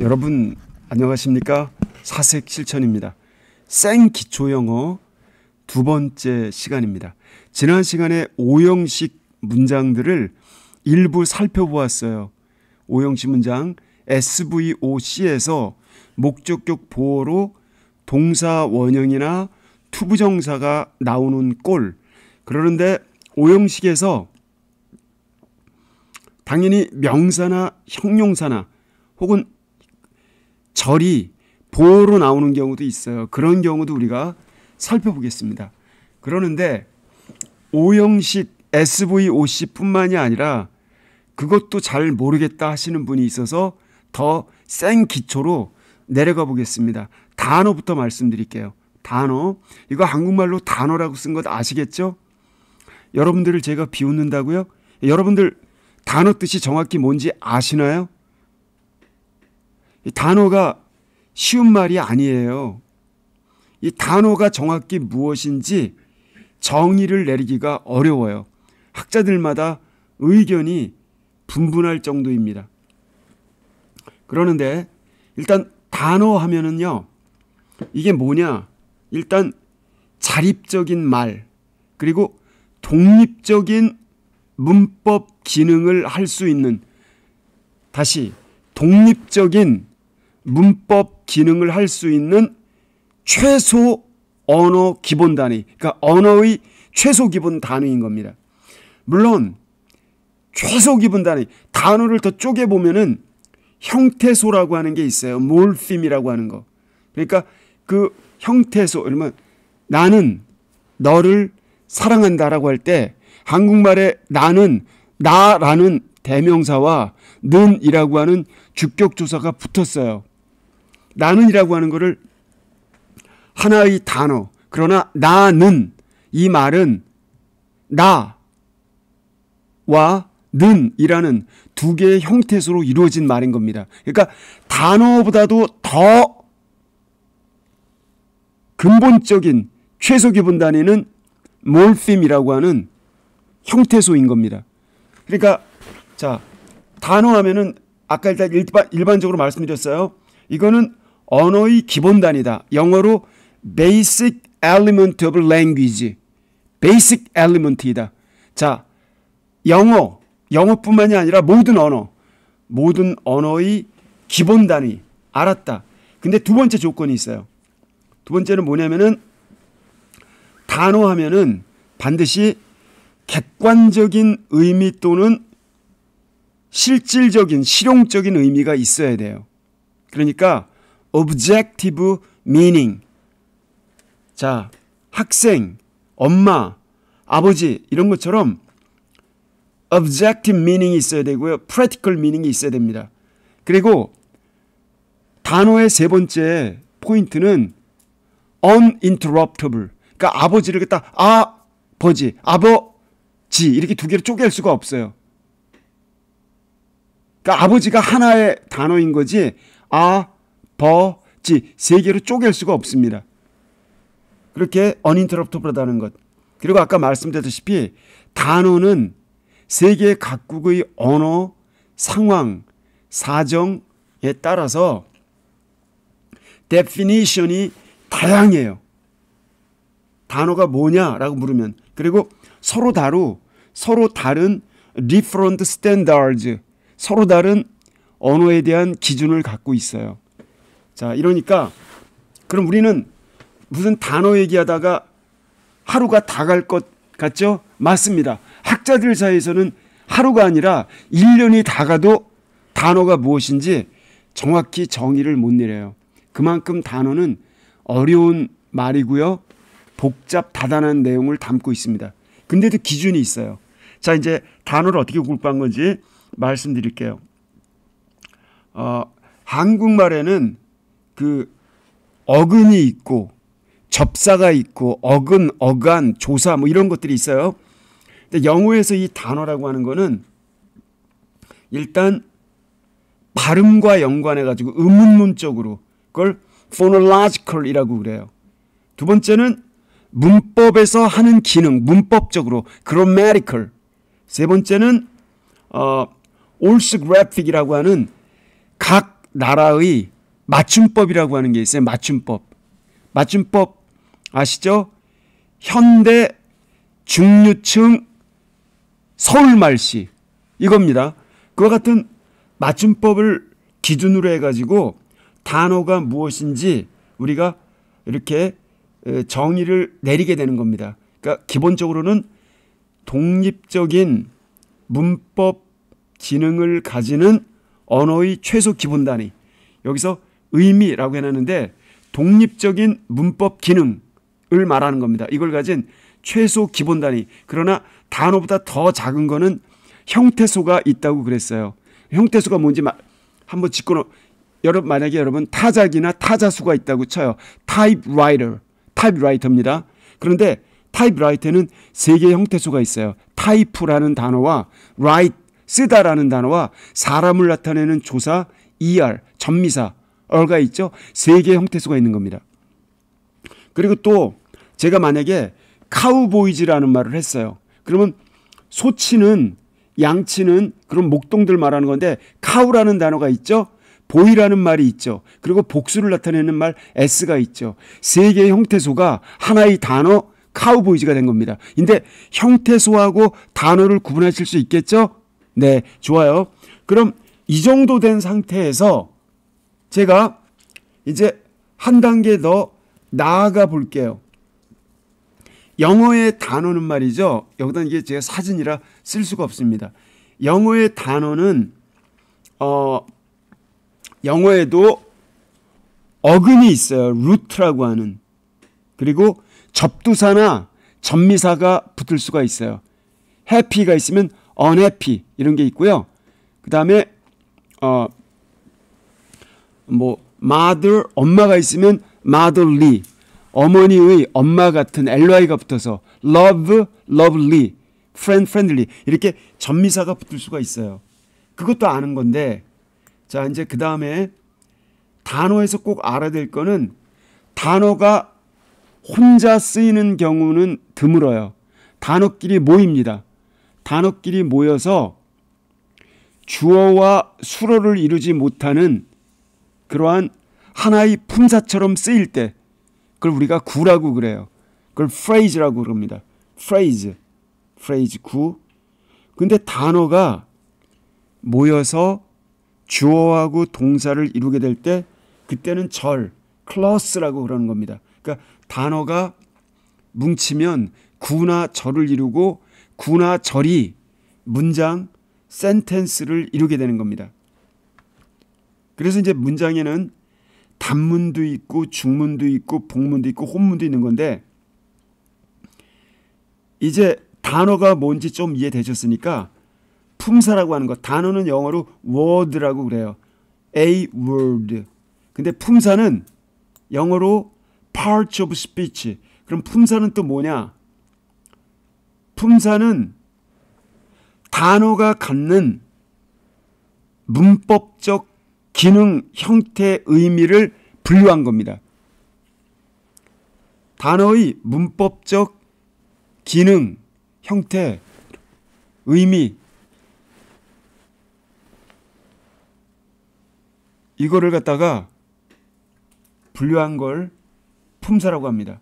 여러분 안녕하십니까? 사색 실천입니다. 생 기초 영어 두 번째 시간입니다. 지난 시간에 오형식 문장들을 일부 살펴보았어요. 오형식 문장 SVOC에서 목적격 보호로 동사 원형이나 투부정사가 나오는 꼴. 그러는데 오형식에서 당연히 명사나 형용사나 혹은 절이 보로 나오는 경우도 있어요. 그런 경우도 우리가 살펴보겠습니다. 그러는데 오형식 SVOC뿐만이 아니라 그것도 잘 모르겠다 하시는 분이 있어서 더 센 기초로 내려가 보겠습니다. 단어부터 말씀드릴게요. 단어. 이거 한국말로 단어라고 쓴 것 아시겠죠? 여러분들을 제가 비웃는다고요? 여러분들 단어 뜻이 정확히 뭔지 아시나요? 이 단어가 쉬운 말이 아니에요. 이 단어가 정확히 무엇인지 정의를 내리기가 어려워요. 학자들마다 의견이 분분할 정도입니다. 그러는데 일단 단어 하면은요. 이게 뭐냐? 일단 자립적인 말 그리고 독립적인 문법 기능을 할 수 있는 다시 독립적인 문법 기능을 할 수 있는 최소 언어 기본 단위, 그러니까 언어의 최소 기본 단위인 겁니다. 물론 최소 기본 단위, 단어를 더 쪼개 보면은 형태소라고 하는 게 있어요. 몰핌이라고 하는 거. 그러니까 그 형태소, 그러면 나는 너를 사랑한다라고 할 때 한국말에 나는 나라는 대명사와 는이라고 하는 주격조사가 붙었어요. 나는이라고 하는 것을 하나의 단어. 그러나 나는 이 말은 나와 는이라는 두 개의 형태로 이루어진 말인 겁니다. 그러니까 단어보다도 더 근본적인 최소 기본 단위는 몰핌이라고 하는 형태소인 겁니다. 그러니까 자 단어 하면은 아까 일단 일반, 일반적으로 말씀드렸어요. 이거는 언어의 기본단이다. 영어로 basic element of language. basic element이다. 자, 영어, 영어뿐만이 아니라 모든 언어, 모든 언어의 기본단이 알았다. 근데 두 번째 조건이 있어요. 두 번째는 뭐냐면은 단어 하면은 반드시 객관적인 의미 또는 실질적인 실용적인 의미가 있어야 돼요. 그러니까 objective meaning. 자, 학생, 엄마, 아버지 이런 것처럼 objective meaning이 있어야 되고요. practical meaning이 있어야 됩니다. 그리고 단어의 세 번째 포인트는 uninterruptible. 그러니까 아버지를 갖다 아버지, 아버지 이렇게 두 개를 쪼갤 수가 없어요. 그러니까 아버지가 하나의 단어인 거지 아 버지 세 개로 쪼갤 수가 없습니다. 그렇게 언인터 n t e r 하다는 것. 그리고 아까 말씀드렸다시피 단어는 세계 각국의 언어, 상황, 사정에 따라서 데피니션이 다양해요. 단어가 뭐냐라고 물으면 그리고 서로 다루 서로 다른 different standards 서로 다른 언어에 대한 기준을 갖고 있어요. 자, 이러니까 그럼 우리는 무슨 단어 얘기하다가 하루가 다 갈 것 같죠? 맞습니다. 학자들 사이에서는 하루가 아니라 1년이 다 가도 단어가 무엇인지 정확히 정의를 못 내려요. 그만큼 단어는 어려운 말이고요. 복잡 다단한 내용을 담고 있습니다. 근데도 기준이 있어요. 자, 이제 단어를 어떻게 굴한 건지 말씀드릴게요. 어, 한국말에는 그 어근이 있고 접사가 있고 어근, 어간, 조사 뭐 이런 것들이 있어요. 근데 영어에서 이 단어라고 하는 거는 일단 발음과 연관해 가지고 음문문적으로 그걸 phonological이라고 그래요. 두 번째는 문법에서 하는 기능, 문법적으로 grammatical. 세 번째는 어 올스그래픽이라고 하는 각 나라의 맞춤법이라고 하는 게 있어요. 맞춤법. 맞춤법 아시죠? 현대 중류층 서울 말씨 이겁니다. 그와 같은 맞춤법을 기준으로 해가지고 단어가 무엇인지 우리가 이렇게 정의를 내리게 되는 겁니다. 그러니까 기본적으로는 독립적인 문법 기능을 가지는 언어의 최소 기본 단위. 여기서 의미라고 해놨는데 독립적인 문법 기능을 말하는 겁니다. 이걸 가진 최소 기본 단위. 그러나 단어보다 더 작은 거는 형태소가 있다고 그랬어요. 형태소가 뭔지 마, 한번 짚고 여러분 만약에 여러분 타자기나 타자수가 있다고 쳐요. 타입라이터, 타입라이터입니다. 그런데 타입라이터는 세 개의 형태소가 있어요. 타이프라는 단어와 라이 i 쓰다라는 단어와 사람을 나타내는 조사 ER 전미사 얼가 있죠. 세 개의 형태수가 있는 겁니다. 그리고 또 제가 만약에 카우보이즈라는 말을 했어요. 그러면 소치는 양치는 그런 목동들 말하는 건데 카우라는 단어가 있죠. 보이라는 말이 있죠. 그리고 복수를 나타내는 말 s가 있죠. 세 개의 형태소가 하나의 단어 카우보이즈가 된 겁니다. 근데 형태소하고 단어를 구분하실 수 있겠죠? 네, 좋아요. 그럼 이 정도 된 상태에서 제가 이제 한 단계 더 나아가 볼게요. 영어의 단어는 말이죠. 여기다 이게 제가 사진이라 쓸 수가 없습니다. 영어의 단어는 어 영어에도 어근이 있어요. 루트라고 하는. 그리고 접두사나 접미사가 붙을 수가 있어요. 해피가 있으면 u n 피 이런 게 있고요. 그다음에 어뭐 mother 엄마가 있으면 motherly 어머니의 엄마 같은 ly가 붙어서 love lovely friend friendly 이렇게 전미사가 붙을 수가 있어요. 그것도 아는 건데 자 이제 그 다음에 단어에서 꼭 알아야 될 거는 단어가 혼자 쓰이는 경우는 드물어요. 단어끼리 모입니다. 단어끼리 모여서 주어와 수로를 이루지 못하는 그러한 하나의 품사처럼 쓰일 때 그걸 우리가 구라고 그래요. 그걸 phrase라고 그럽니다. phrase. phrase 구. 근데 단어가 모여서 주어하고 동사를 이루게 될 때 그때는 절, 클러스라고 그러는 겁니다. 그러니까 단어가 뭉치면 구나 절을 이루고 구나 절이 문장, 센텐스를 이루게 되는 겁니다. 그래서 이제 문장에는 단문도 있고 중문도 있고 복문도 있고 혼문도 있는 건데 이제 단어가 뭔지 좀 이해되셨으니까 품사라고 하는 거 단어는 영어로 word라고 그래요. a word. 근데 품사는 영어로 p a r t of speech. 그럼 품사는 또 뭐냐? 품사는 단어가 갖는 문법적 기능, 형태, 의미를 분류한 겁니다. 단어의 문법적 기능, 형태, 의미 이거를 갖다가 분류한 걸 품사라고 합니다.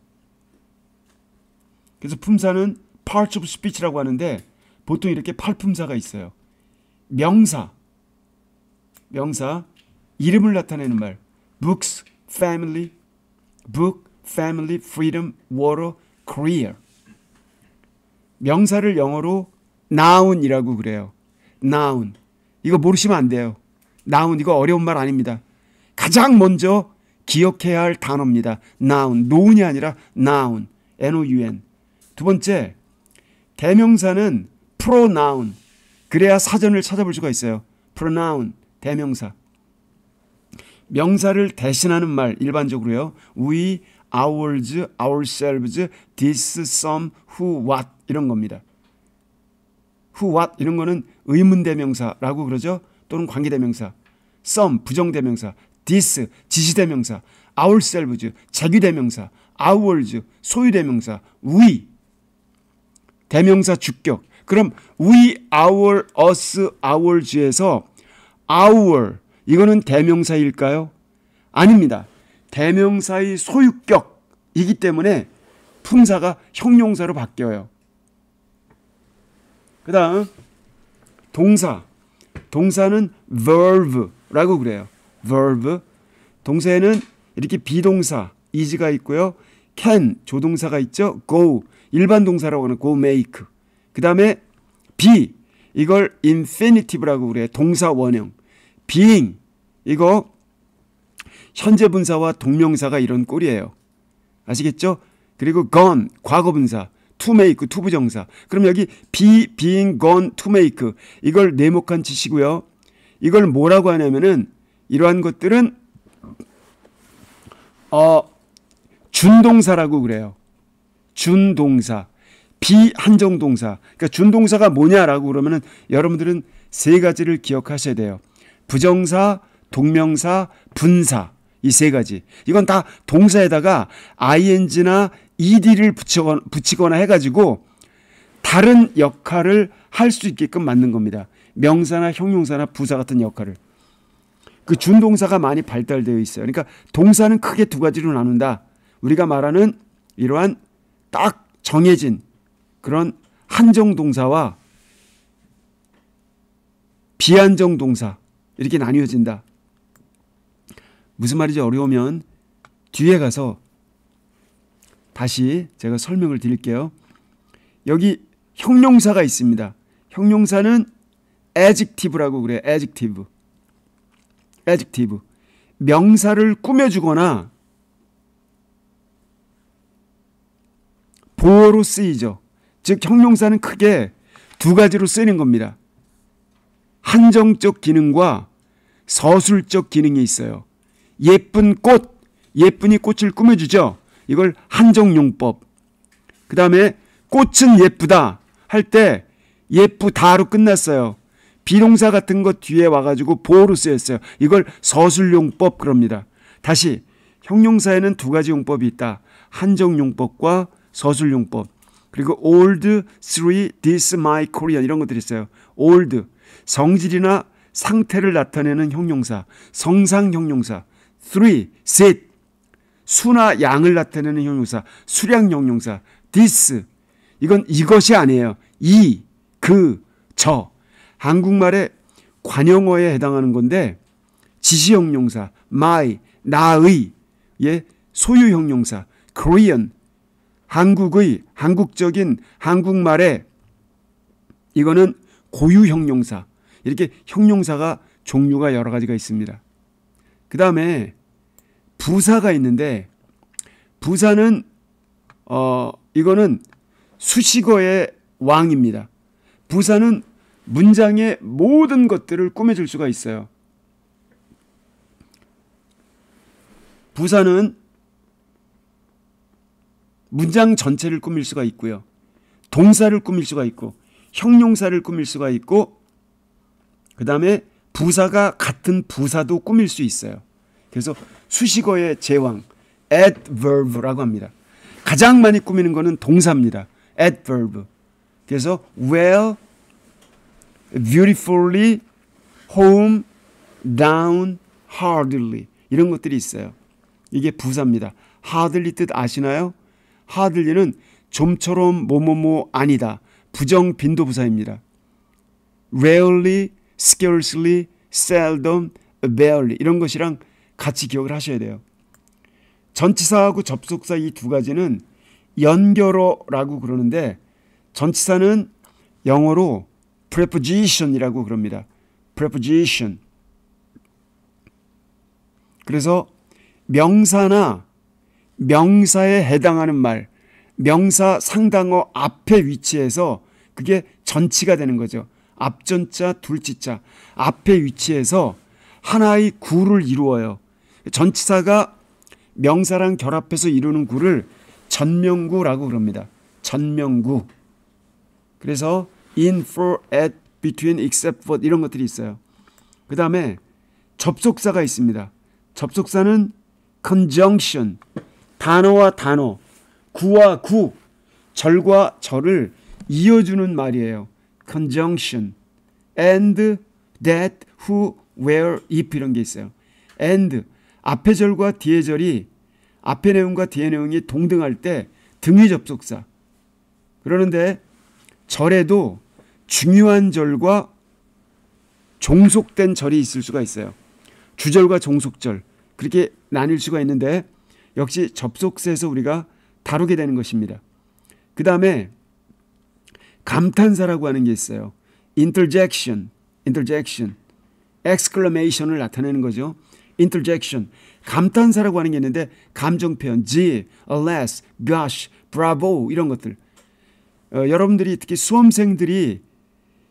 그래서 품사는 parts of speech라고 하는데 보통 이렇게 팔품사가 있어요. 명사, 명사, 이름을 나타내는 말 books, family, book, family, freedom, water, career 명사를 영어로 noun이라고 그래요. noun 이거 모르시면 안 돼요. noun 이거 어려운 말 아닙니다. 가장 먼저 기억해야 할 단어입니다. noun 노운이 아니라 noun n-o-u-n 두 번째 대명사는 pronoun 그래야 사전을 찾아볼 수가 있어요. pronoun 대명사 명사를 대신하는 말 일반적으로요. we, ours, ourselves, this, some, who, what 이런 겁니다. who, what 이런 거는 의문대명사라고 그러죠. 또는 관계대명사. some 부정대명사, this 지시대명사, ourselves 제기대명사, ours 소유대명사, we 대명사 주격. 그럼 we, our, us, ours에서 our 이거는 대명사일까요? 아닙니다. 대명사의 소유격이기 때문에 품사가 형용사로 바뀌어요. 그 다음, 동사. 동사는 verb라고 그래요. verb. 동사에는 이렇게 비동사, is가 있고요. can, 조동사가 있죠. go, 일반 동사라고 하는 go make. 그 다음에 be, 이걸 infinitive라고 그래요. 동사 원형. being 이거 현재 분사와 동명사가 이런 꼴이에요. 아시겠죠? 그리고 gone 과거 분사 to make t 부정사. 그럼 여기 be being gone to make 이걸 네모칸 치시고요. 이걸 뭐라고 하냐면은 이러한 것들은 어 준동사라고 그래요. 준동사. 비한정동사. 그러니까 준동사가 뭐냐라고 그러면은 여러분들은 세 가지를 기억하셔야 돼요. 부정사, 동명사, 분사 이 세 가지. 이건 다 동사에다가 ing나 ed를 붙이거나, 붙이거나 해가지고 다른 역할을 할 수 있게끔 만든 겁니다. 명사나 형용사나 부사 같은 역할을. 그 준동사가 많이 발달되어 있어요. 그러니까 동사는 크게 두 가지로 나눈다. 우리가 말하는 이러한 딱 정해진 그런 한정 동사와 비한정 동사 이렇게 나뉘어진다. 무슨 말인지 어려우면 뒤에 가서 다시 제가 설명을 드릴게요. 여기 형용사가 있습니다. 형용사는 adjective라고 그래요. adjective. adjective. 명사를 꾸며주거나 보어로 쓰이죠. 즉 형용사는 크게 두 가지로 쓰이는 겁니다. 한정적 기능과 서술적 기능이 있어요. 예쁜 꽃, 예쁜이 꽃을 꾸며주죠. 이걸 한정용법. 그 다음에 꽃은 예쁘다 할 때 예쁘다로 끝났어요. 비동사 같은 것 뒤에 와가지고 보호로 쓰였어요. 이걸 서술용법 그럽니다. 다시 형용사에는 두 가지 용법이 있다. 한정용법과 서술용법. 그리고 old, three, this, my, Korean 이런 것들이 있어요. old, 성질이나 상태를 나타내는 형용사, 성상 형용사, three, s 수나 양을 나타내는 형용사, 수량 형용사, this. 이건 이것이 아니에요. 이, 그, 저. 한국말의 관용어에 해당하는 건데 지시 형용사, my, 나의, 예, 소유 형용사, Korean, 한국의 한국적인 한국말의 이거는 고유 형용사, 이렇게 형용사가 종류가 여러 가지가 있습니다. 그 다음에 부사가 있는데 부사는 어 이거는 수식어의 왕입니다. 부사는 문장의 모든 것들을 꾸며줄 수가 있어요. 부사는 문장 전체를 꾸밀 수가 있고요. 동사를 꾸밀 수가 있고 형용사를 꾸밀 수가 있고 그 다음에 부사가 같은 부사도 꾸밀 수 있어요. 그래서 수식어의 제왕, adverb라고 합니다. 가장 많이 꾸미는 거는 동사입니다. adverb. 그래서 well, beautifully, home, down, hardly 이런 것들이 있어요. 이게 부사입니다. hardly 뜻 아시나요? hardly는 좀처럼 뭐뭐뭐 아니다. 부정 빈도 부사입니다. rarely scarcely, seldom, barely 이런 것이랑 같이 기억을 하셔야 돼요. 전치사하고 접속사 이 두 가지는 연결어라고 그러는데 전치사는 영어로 preposition이라고 그럽니다. preposition. 그래서 명사나 명사에 해당하는 말, 명사 상당어 앞에 위치해서 그게 전치가 되는 거죠. 앞전자, 둘째자 앞에 위치해서 하나의 구를 이루어요. 전치사가 명사랑 결합해서 이루는 구를 전명구라고 그럽니다. 전명구. 그래서 in, for, at, between, except for 이런 것들이 있어요. 그 다음에 접속사가 있습니다. 접속사는 conjunction, 단어와 단어, 구와 구, 절과 절을 이어주는 말이에요. conjunction, and, that, who, where, if 이런 게 있어요. and 앞에 절과 뒤에 절이 앞에 내용과 뒤에 내용이 동등할 때 등위 접속사. 그러는데 절에도 중요한 절과 종속된 절이 있을 수가 있어요. 주절과 종속절 그렇게 나뉠 수가 있는데 역시 접속사에서 우리가 다루게 되는 것입니다. 그 다음에 감탄사라고 하는 게 있어요. interjection, interjection, exclamation을 나타내는 거죠. interjection, 감탄사라고 하는 게 있는데 감정 표현, gee, alas, gosh, bravo 이런 것들. 어, 여러분들이 특히 수험생들이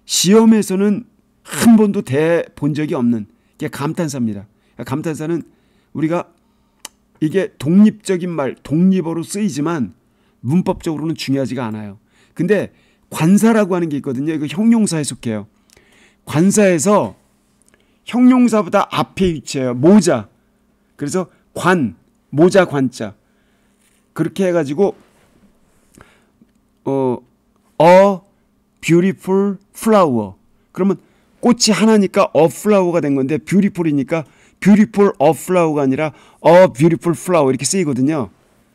시험에서는 한 번도 대본 적이 없는 게 감탄사입니다. 감탄사는 우리가 이게 독립적인 말, 독립어로 쓰이지만 문법적으로는 중요하지가 않아요. 근데 관사라고 하는 게 있거든요. 이거 형용사에 속해요. 관사에서 형용사보다 앞에 위치해요. 모자. 그래서 관, 모자 관자. 그렇게 해가지고 어, a 어, beautiful flower. 그러면 꽃이 하나니까 a flower가 된 건데 beautiful이니까 beautiful a flower가 아니라 a beautiful flower 이렇게 쓰이거든요.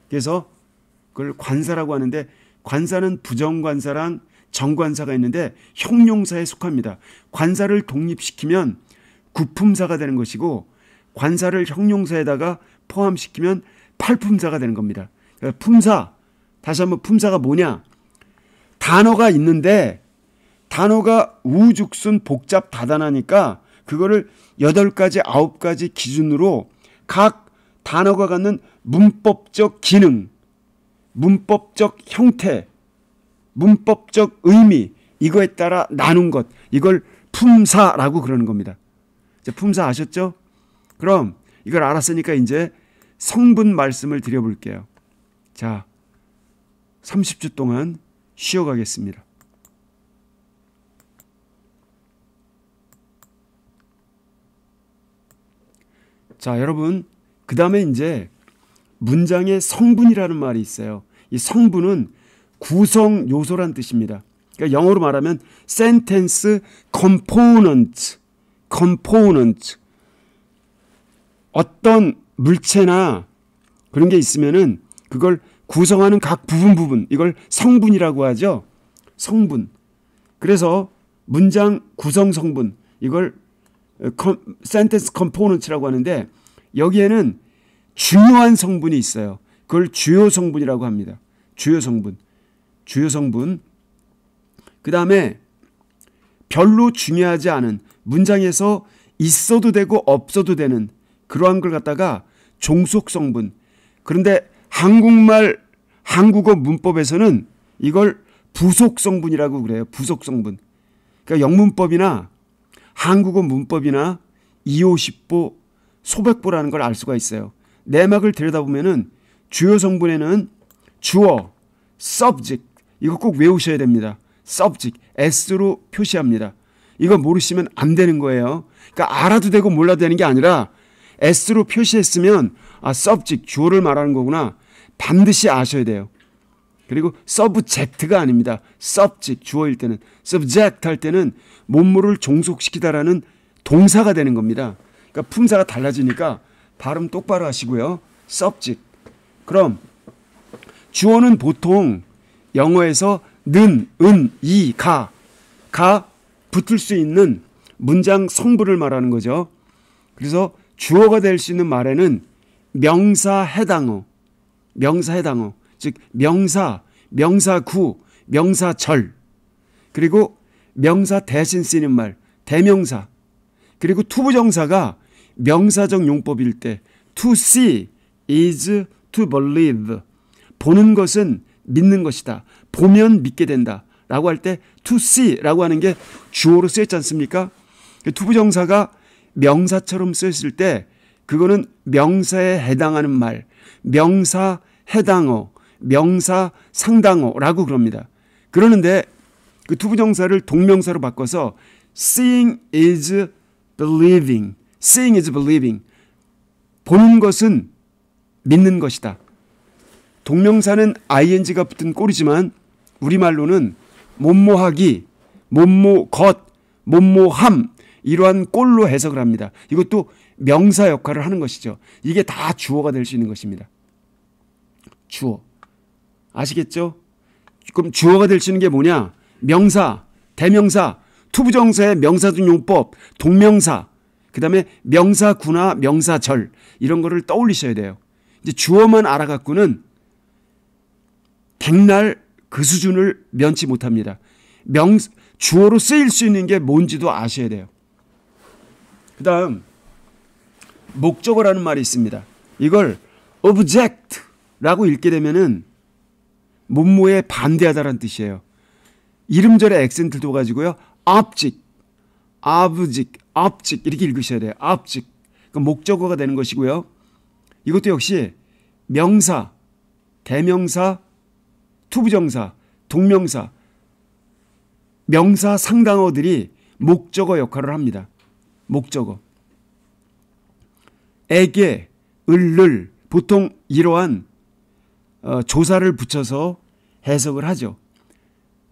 그래서 그걸 관사라고 하는데 관사는 부정관사랑 정관사가 있는데 형용사에 속합니다. 관사를 독립시키면 구품사가 되는 것이고 관사를 형용사에다가 포함시키면 팔품사가 되는 겁니다. 그러니까 품사 다시 한번 품사가 뭐냐? 단어가 있는데 단어가 우죽순 복잡 다단하니까 그거를 8가지 9가지 기준으로 각 단어가 갖는 문법적 기능, 문법적 형태, 문법적 의미 이거에 따라 나눈 것 이걸 품사라고 그러는 겁니다. 이제 품사 아셨죠? 그럼 이걸 알았으니까 이제 성분 말씀을 드려볼게요. 자, 30주 동안 쉬어가겠습니다. 자, 여러분, 그 다음에 이제 문장의 성분이라는 말이 있어요. 이 성분은 구성 요소란 뜻입니다. 그러니까 영어로 말하면 sentence component, component 어떤 물체나 그런 게 있으면은 그걸 구성하는 각 부분 부분 이걸 성분이라고 하죠. 성분. 그래서 문장 구성 성분 이걸 센텐스 어, 컴포넌츠라고 하는데 여기에는 중요한 성분이 있어요. 그걸 주요 성분이라고 합니다. 주요 성분. 주요 성분. 그 다음에 별로 중요하지 않은 문장에서 있어도 되고 없어도 되는 그러한 걸 갖다가 종속 성분. 그런데 한국말 한국어 문법에서는 이걸 부속 성분이라고 그래요. 부속 성분. 그러니까 영문법이나 한국어 문법이나 2 5 0보 소백보라는 걸 알 수가 있어요. 내막을 들여다보면 주요 성분에는 주어, subject, 이거 꼭 외우셔야 됩니다. subject, s로 표시합니다. 이거 모르시면 안 되는 거예요. 그러니까 알아도 되고 몰라도 되는 게 아니라 s로 표시했으면 아, subject, 주어를 말하는 거구나. 반드시 아셔야 돼요. 그리고 subject가 아닙니다. subject, 주어일 때는. subject 할 때는 몸물을 종속시키다라는 동사가 되는 겁니다. 그러니까 품사가 달라지니까 발음 똑바로 하시고요. subject. 그럼 주어는 보통 영어에서 는, 은, 이, 가, 가 붙을 수 있는 문장 성분을 말하는 거죠. 그래서 주어가 될 수 있는 말에는 명사 해당어, 명사 해당어, 즉 명사, 명사구, 명사절, 그리고 명사 대신 쓰는 말, 대명사, 그리고 투부정사가 명사적 용법일 때 to see is to believe 보는 것은 믿는 것이다. 보면 믿게 된다. 라고 할 때 to see라고 하는 게 주어로 쓰였지 않습니까? 투부정사가 그 명사처럼 쓰였을 때 그거는 명사에 해당하는 말, 명사 해당어, 명사 상당어라고 그럽니다. 그러는데 그 투부정사를 동명사로 바꿔서 seeing is believing, seeing is believing. 보는 것은 믿는 것이다. 동명사는 ing가 붙은 꼴이지만 우리말로는 몸모하기, 몸모겉 몸모함 이러한 꼴로 해석을 합니다. 이것도 명사 역할을 하는 것이죠. 이게 다 주어가 될 수 있는 것입니다. 주어. 아시겠죠? 그럼 주어가 될 수 있는 게 뭐냐? 명사, 대명사, 투부정사의 명사등용법 동명사, 그 다음에 명사구나, 명사절 이런 거를 떠올리셔야 돼요. 이제 주어만 알아갖고는 백날 그 수준을 면치 못합니다. 명 주어로 쓰일 수 있는 게 뭔지도 아셔야 돼요. 그다음 목적어라는 말이 있습니다. 이걸 object라고 읽게 되면은 몸모에 반대하다라는 뜻이에요. 이름절에 액센트를 둬 가지고요. object, object, object 이렇게 읽으셔야 돼요. object. 그 목적어가 되는 것이고요. 이것도 역시 명사, 대명사, 투부정사, 동명사, 명사 상당어들이 목적어 역할을 합니다. 목적어. 에게, 을를 보통 이러한 어, 조사를 붙여서 해석을 하죠.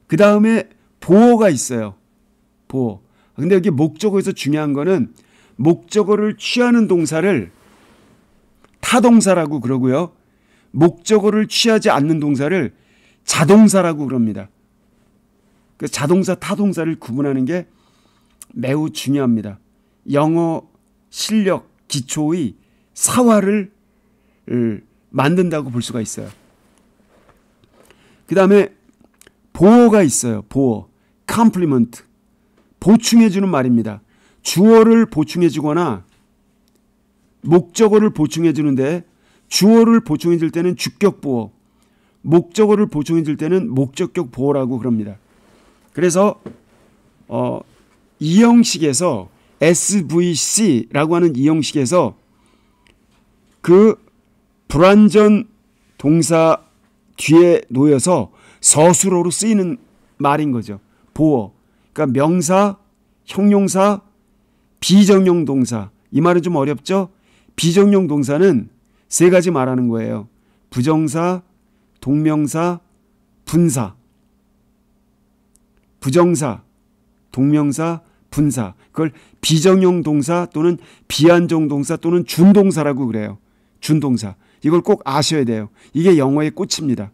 그 다음에 보어가 있어요. 보어. 근데 여기 목적어에서 중요한 거는 목적어를 취하는 동사를 타동사라고 그러고요. 목적어를 취하지 않는 동사를 자동사라고 그럽니다. 그 자동사 타동사를 구분하는 게 매우 중요합니다. 영어 실력 기초의 사활을 만든다고 볼 수가 있어요. 그 다음에 보어가 있어요. 보어. 컴플리먼트. 보충해주는 말입니다. 주어를 보충해주거나 목적어를 보충해주는데 주어를 보충해줄 때는 주격보어, 목적어를 보충해 줄 때는 목적격 보호라고 그럽니다. 그래서 어, 이 형식에서 SVC라고 하는 이 형식에서 그 불완전 동사 뒤에 놓여서 서술어로 쓰이는 말인 거죠. 보어. 그러니까 명사, 형용사, 비정용 동사. 이 말은 좀 어렵죠? 비정용 동사는 세 가지 말하는 거예요. 부정사, 동명사, 분사. 부정사, 동명사, 분사. 그걸 비정형 동사 또는 비안정 동사 또는 준동사라고 그래요. 준동사. 이걸 꼭 아셔야 돼요. 이게 영어의 꽃입니다.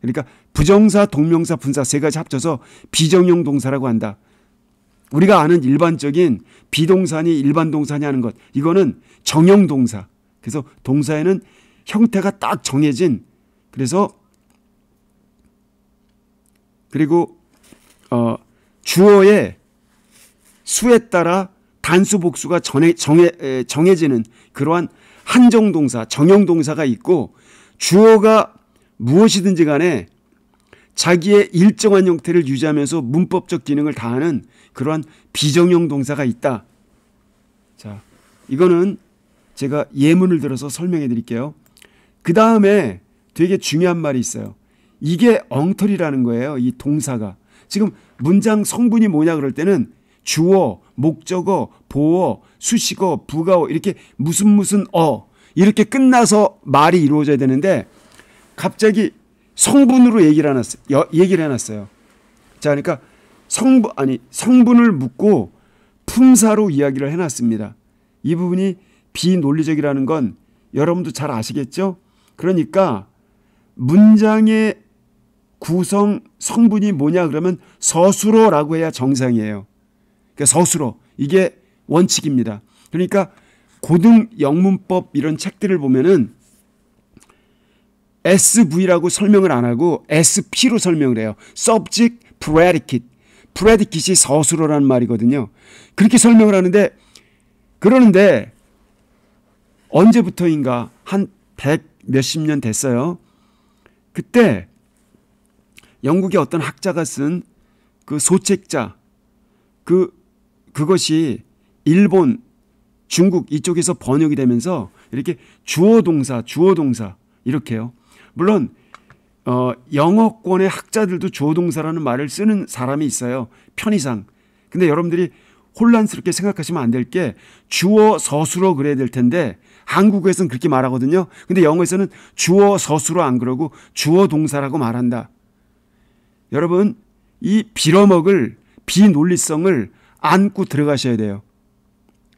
그러니까 부정사, 동명사, 분사 세 가지 합쳐서 비정형 동사라고 한다. 우리가 아는 일반적인 비동사니 일반 동사니 하는 것 이거는 정형 동사. 그래서 동사에는 형태가 딱 정해진 그래서 그리고 어, 주어의 수에 따라 단수 복수가 정해, 정해, 정해지는 그러한 한정 동사, 정형 동사가 있고 주어가 무엇이든지 간에 자기의 일정한 형태를 유지하면서 문법적 기능을 다하는 그러한 비정형 동사가 있다. 자, 이거는 제가 예문을 들어서 설명해 드릴게요. 그 다음에 되게 중요한 말이 있어요. 이게 엉터리라는 거예요. 이 동사가. 지금 문장 성분이 뭐냐 그럴 때는 주어, 목적어, 보어, 수식어, 부가어 이렇게 무슨 무슨 어 이렇게 끝나서 말이 이루어져야 되는데 갑자기 성분으로 얘기를 해놨어요. 얘기를 해놨어요. 자, 그러니까 성분 아니 성분을 묻고 품사로 이야기를 해놨습니다. 이 부분이 비논리적이라는 건 여러분도 잘 아시겠죠? 그러니까 문장의 구성 성분이 뭐냐 그러면 서술어라고 해야 정상이에요. 그러니까 서술어 이게 원칙입니다. 그러니까 고등 영문법 이런 책들을 보면은 SV라고 설명을 안 하고 SP로 설명을 해요. Subject Predicate. Predicate이 서술어라는 말이거든요. 그렇게 설명을 하는데 그러는데 언제부터인가 한 백 몇십 년 됐어요. 그때 영국의 어떤 학자가 쓴 그 소책자 그 그것이 일본 중국 이쪽에서 번역이 되면서 이렇게 주어 동사 주어 동사 이렇게요. 물론 어, 영어권의 학자들도 주어 동사라는 말을 쓰는 사람이 있어요. 편의상. 근데 여러분들이 혼란스럽게 생각하시면 안 될 게 주어 서술어 그래야 될 텐데 한국에서는 그렇게 말하거든요. 근데 영어에서는 주어 서술로 안 그러고 주어 동사라고 말한다. 여러분, 이 빌어먹을 비논리성을 안고 들어가셔야 돼요.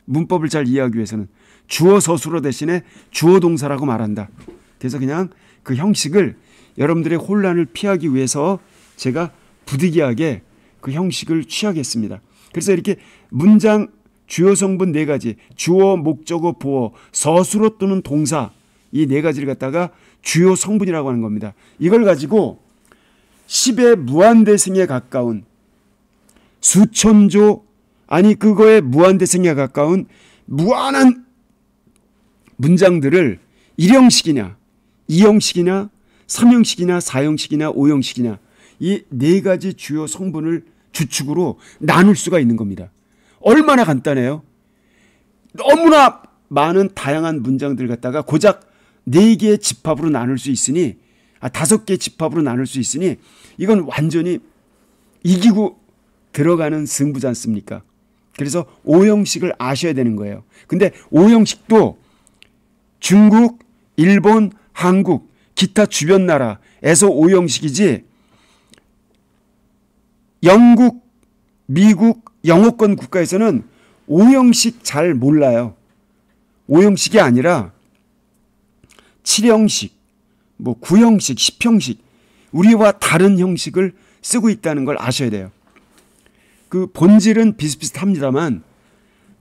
문법을 잘 이해하기 위해서는 주어 서술어 대신에 주어 동사라고 말한다. 그래서 그냥 그 형식을 여러분들의 혼란을 피하기 위해서 제가 부득이하게 그 형식을 취하겠습니다. 그래서 이렇게 문장 주요 성분 네 가지, 주어, 목적어, 보어, 서술어 또는 동사 이 네 가지를 갖다가 주요 성분이라고 하는 겁니다. 이걸 가지고 10의 무한대승에 가까운 수천조 아니 그거의 무한대승에 가까운 무한한 문장들을 일형식이냐, 이형식이냐, 삼형식이냐, 사형식이냐, 오형식이냐 이 네 가지 주요 성분을 주축으로 나눌 수가 있는 겁니다. 얼마나 간단해요. 너무나 많은 다양한 문장들 갖다가 고작 네 개의 집합으로 나눌 수 있으니 아 다섯 개의 집합으로 나눌 수 있으니 이건 완전히 이기고 들어가는 승부지 않습니까? 그래서 오형식을 아셔야 되는 거예요. 근데 오형식도 중국, 일본, 한국, 기타 주변 나라에서 오형식이지 영국, 미국, 영어권 국가에서는 오형식 잘 몰라요. 오형식이 아니라 7형식, 뭐 9형식, 10형식, 우리와 다른 형식을 쓰고 있다는 걸 아셔야 돼요. 그 본질은 비슷비슷합니다만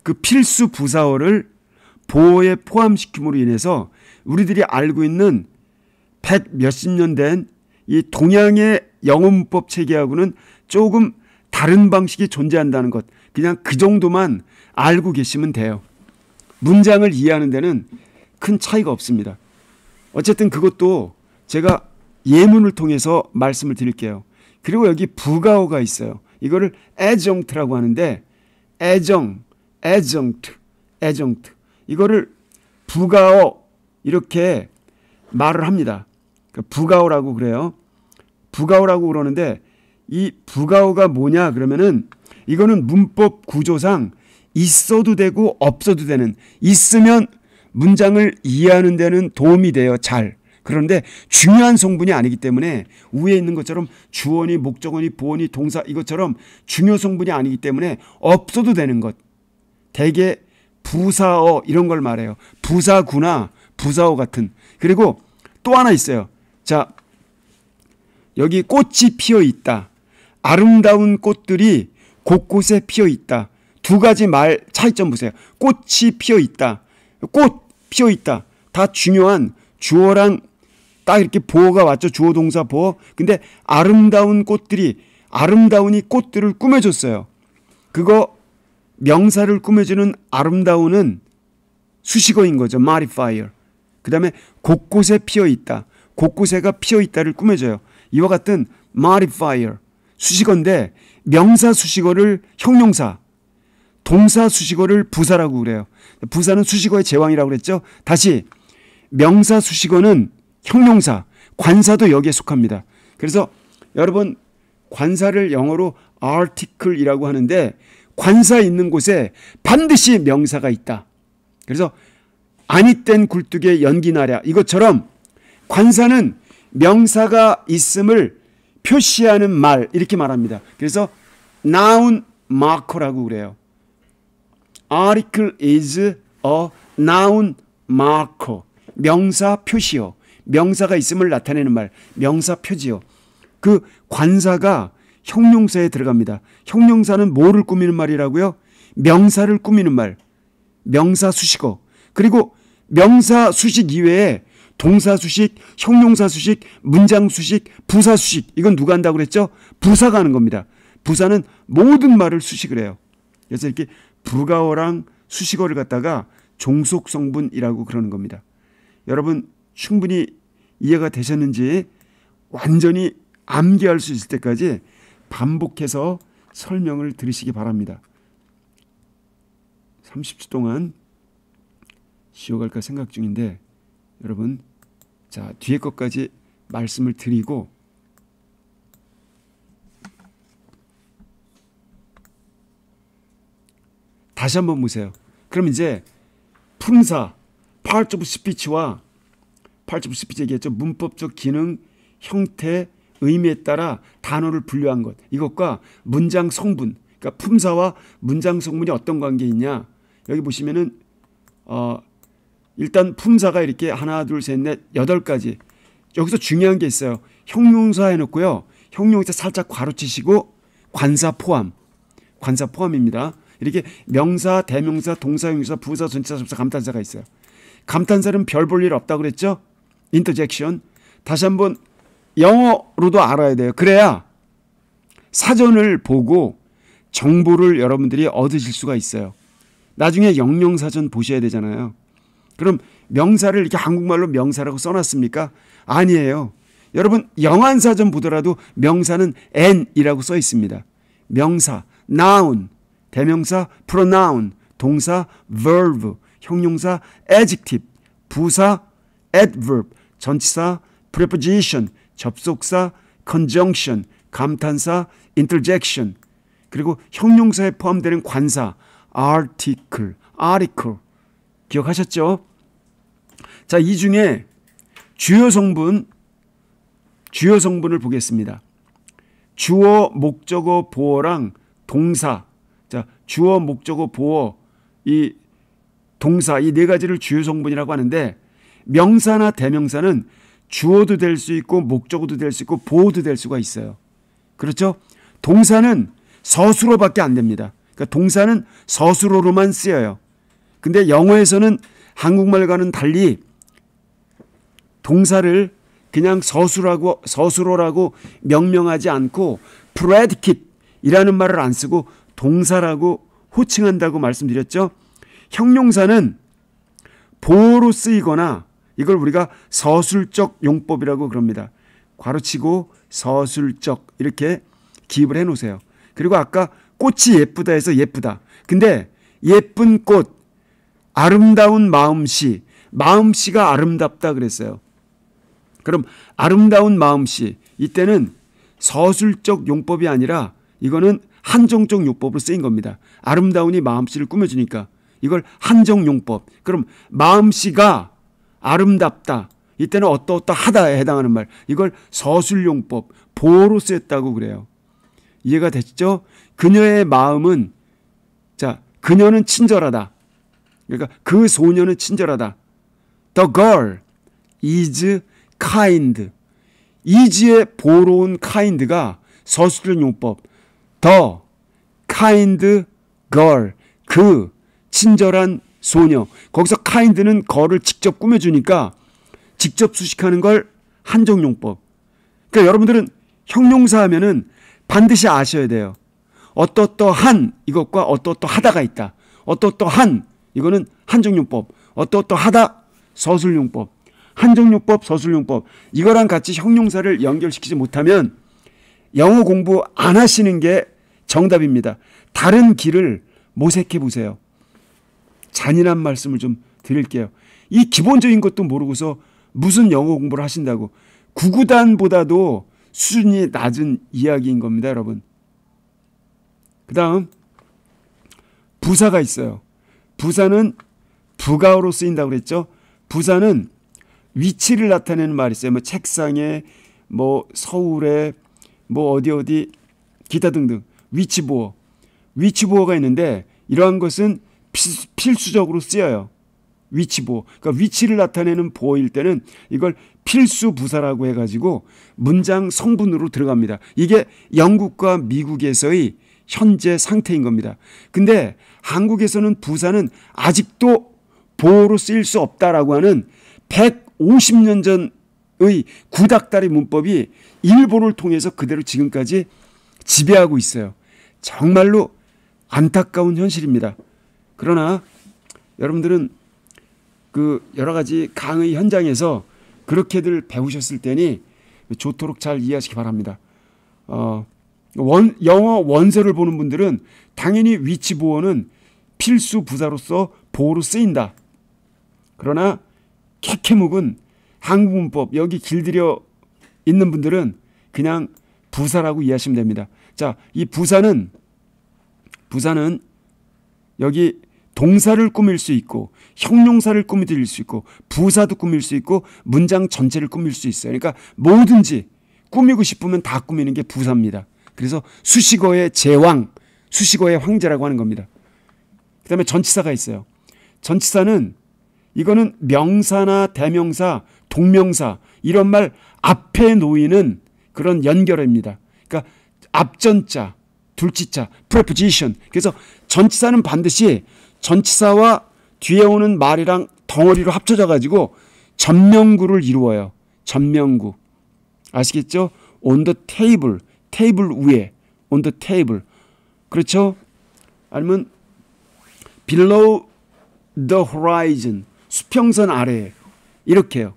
그 필수 부사어를 보호에 포함시킴으로 인해서 우리들이 알고 있는 백 몇십 년 된 이 동양의 영어문법 체계하고는 조금 다른 방식이 존재한다는 것 그냥 그 정도만 알고 계시면 돼요. 문장을 이해하는 데는 큰 차이가 없습니다. 어쨌든 그것도 제가 예문을 통해서 말씀을 드릴게요. 그리고 여기 부가어가 있어요. 이거를 애정트라고 하는데 애정, 애정트, 애정트 이거를 부가어 이렇게 말을 합니다. 그러니까 부가어라고 그래요. 부가어라고 그러는데 이 부가어가 뭐냐 그러면은 이거는 문법 구조상 있어도 되고 없어도 되는 있으면 문장을 이해하는 데는 도움이 돼요. 잘. 그런데 중요한 성분이 아니기 때문에 위에 있는 것처럼 주원이목적원이보원이 동사 이것처럼 중요 성분이 아니기 때문에 없어도 되는 것. 대개 부사어 이런 걸 말해요. 부사구나 부사어 같은. 그리고 또 하나 있어요. 자, 여기 꽃이 피어 있다. 아름다운 꽃들이 곳곳에 피어 있다. 두 가지 말 차이점 보세요. 꽃이 피어 있다. 꽃 피어 있다. 다 중요한 주어랑 딱 이렇게 보어가 왔죠. 주어 동사 보어. 근데 아름다운 꽃들이 아름다운이 꽃들을 꾸며줬어요. 그거 명사를 꾸며주는 아름다운은 수식어인 거죠. modifier. 그 다음에 곳곳에 피어 있다. 곳곳에가 피어 있다를 꾸며줘요. 이와 같은 modifier. 수식어인데 명사 수식어를 형용사, 동사 수식어를 부사라고 그래요. 부사는 수식어의 제왕이라고 그랬죠. 다시 명사 수식어는 형용사, 관사도 여기에 속합니다. 그래서 여러분 관사를 영어로 article이라고 하는데 관사 있는 곳에 반드시 명사가 있다. 그래서 아니 땐 굴뚝에 연기 나랴 이것처럼 관사는 명사가 있음을 표시하는 말 이렇게 말합니다. 그래서 noun marker라고 그래요. article is a noun marker. 명사 표시어. 명사가 있음을 나타내는 말. 명사 표지어. 그 관사가 형용사에 들어갑니다. 형용사는 뭐를 꾸미는 말이라고요? 명사를 꾸미는 말. 명사 수식어. 그리고 명사 수식 이외에 동사수식, 형용사수식, 문장수식, 부사수식. 이건 누가 한다고 그랬죠? 부사가 하는 겁니다. 부사는 모든 말을 수식을 해요. 그래서 이렇게 부가어랑 수식어를 갖다가 종속성분이라고 그러는 겁니다. 여러분 충분히 이해가 되셨는지 완전히 암기할 수 있을 때까지 반복해서 설명을 들으시기 바랍니다. 30주 동안 쉬어갈까 생각 중인데 여러분 자, 뒤에 것까지 말씀을 드리고 다시 한번 보세요. 그럼 이제 품사 8점 스피치와 8점 스피치 얘기했죠. 문법적 기능, 형태, 의미에 따라 단어를 분류한 것. 이것과 문장 성분, 그러니까 품사와 문장 성분이 어떤 관계 있냐. 여기 보시면은 어, 일단 품사가 이렇게 하나 둘 셋 넷 여덟 가지 여기서 중요한 게 있어요. 형용사 해놓고요. 형용사 살짝 괄호치시고 관사 포함 관사 포함입니다. 이렇게 명사, 대명사, 동사, 형용사, 부사, 전치사, 접사, 감탄사가 있어요. 감탄사는 별 볼 일 없다 그랬죠? 인터젝션. 다시 한번 영어로도 알아야 돼요. 그래야 사전을 보고 정보를 여러분들이 얻으실 수가 있어요. 나중에 영영사전 보셔야 되잖아요. 그럼 명사를 이렇게 한국말로 명사라고 써놨습니까? 아니에요. 여러분 영한사전 보더라도 명사는 n이라고 써 있습니다. 명사, noun, 대명사, pronoun, 동사, verb, 형용사, adjective, 부사, adverb, 전치사, preposition, 접속사, conjunction, 감탄사, interjection, 그리고 형용사에 포함되는 관사, article, article. 기억하셨죠? 자, 이 중에 주요 성분, 주요 성분을 보겠습니다. 주어, 목적어, 보어랑 동사. 자, 주어, 목적어, 보어, 이 동사, 이 네 가지를 주요 성분이라고 하는데, 명사나 대명사는 주어도 될 수 있고, 목적어도 될 수 있고, 보어도 될 수가 있어요. 그렇죠? 동사는 서술어밖에 안 됩니다. 그러니까 동사는 서술어로만 쓰여요. 근데 영어에서는 한국말과는 달리 동사를 그냥 서술하고 서술어라고 명명하지 않고 predicate이라는 말을 안 쓰고 동사라고 호칭한다고 말씀드렸죠. 형용사는 보호로 쓰이거나 이걸 우리가 서술적 용법이라고 그럽니다. 괄호치고 서술적 이렇게 기입을 해 놓으세요. 그리고 아까 꽃이 예쁘다 해서 예쁘다. 근데 예쁜 꽃 아름다운 마음씨 마음씨가 아름답다 그랬어요. 그럼 아름다운 마음씨 이때는 서술적 용법이 아니라 이거는 한정적 용법으로 쓰인 겁니다. 아름다운이 마음씨를 꾸며주니까 이걸 한정 용법. 그럼 마음씨가 아름답다. 이때는 어떠어떠 하다에 해당하는 말. 이걸 서술 용법 보로 쓰였다고 그래요. 이해가 됐죠 그녀의 마음은 자 그녀는 친절하다. 그러니까 그 소녀는 친절하다. The girl is 카인드, 이지의 보로운 카인드가 서술형 용법 더 카인드 걸, 그 친절한 소녀. 거기서 카인드는 걸을 직접 꾸며주니까 직접 수식하는 걸 한정용법. 그러니까 여러분들은 형용사 하면은 반드시 아셔야 돼요. 어떠떠한 이것과 어떠떠하다가 있다. 어떠떠한 이거는 한정용법. 어떠떠하다 서술용법. 한정용법, 서술용법 이거랑 같이 형용사를 연결시키지 못하면 영어 공부 안 하시는 게 정답입니다. 다른 길을 모색해 보세요. 잔인한 말씀을 좀 드릴게요. 이 기본적인 것도 모르고서 무슨 영어 공부를 하신다고 구구단보다도 수준이 낮은 이야기인 겁니다, 여러분. 그다음 부사가 있어요. 부사는 부가어로 쓰인다고 그랬죠. 부사는 위치를 나타내는 말이 있어요. 뭐 책상에 뭐 서울에 뭐 어디 어디 기타 등등 위치 보호 위치 보호가 있는데 이러한 것은 필수적으로 쓰여요. 위치 보호. 그러니까 위치를 나타내는 보호일 때는 이걸 필수 부사라고 해가지고 문장 성분으로 들어갑니다. 이게 영국과 미국에서의 현재 상태인 겁니다. 근데 한국에서는 부사는 아직도 보호로 쓰일 수 없다라고 하는 100 50년 전의 구닥다리 문법이 일본을 통해서 그대로 지금까지 지배하고 있어요. 정말로 안타까운 현실입니다. 그러나 여러분들은 그 여러 가지 강의 현장에서 그렇게들 배우셨을 때니 좋도록 잘 이해하시기 바랍니다. 어, 원, 영어 원서를 보는 분들은 당연히 위치 보호는 필수 부사로서 보호로 쓰인다. 그러나 캐캐묵은 한국문법 여기 길들여 있는 분들은 그냥 부사라고 이해하시면 됩니다. 자, 이 부사는 부사는 여기 동사를 꾸밀 수 있고 형용사를 꾸밀 수 있고 부사도 꾸밀 수 있고 문장 전체를 꾸밀 수 있어요. 그러니까 뭐든지 꾸미고 싶으면 다 꾸미는 게 부사입니다. 그래서 수식어의 제왕, 수식어의 황제라고 하는 겁니다. 그다음에 전치사가 있어요. 전치사는 이거는 명사나 대명사, 동명사 이런 말 앞에 놓이는 그런 연결입니다. 그러니까 앞전자, 둘째자, preposition. 그래서 전치사는 반드시 전치사와 뒤에 오는 말이랑 덩어리로 합쳐져 가지고 전명구를 이루어요. 전명구. 아시겠죠? on the table, 테이블 위에 on the table. 그렇죠? 아니면 below the horizon, 수평선 아래에 이렇게요.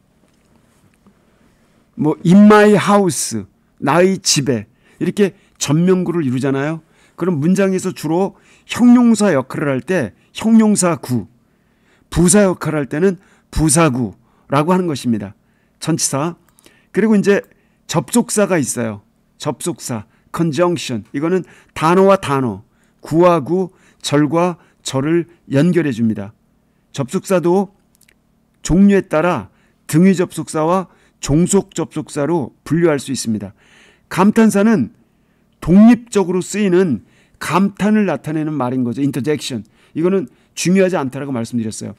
뭐 인마이 하우스 나의 집에 이렇게 전명구를 이루잖아요. 그럼 문장에서 주로 형용사 역할을 할 때 형용사구, 부사 역할을 할 때는 부사구라고 하는 것입니다. 전치사. 그리고 이제 접속사가 있어요. 접속사, conjunction. 이거는 단어와 단어, 구와 구, 절과 절을 연결해 줍니다. 접속사도 종류에 따라 등위 접속사와 종속 접속사로 분류할 수 있습니다. 감탄사는 독립적으로 쓰이는 감탄을 나타내는 말인 거죠. 인터젝션. 이거는 중요하지 않다라고 말씀드렸어요.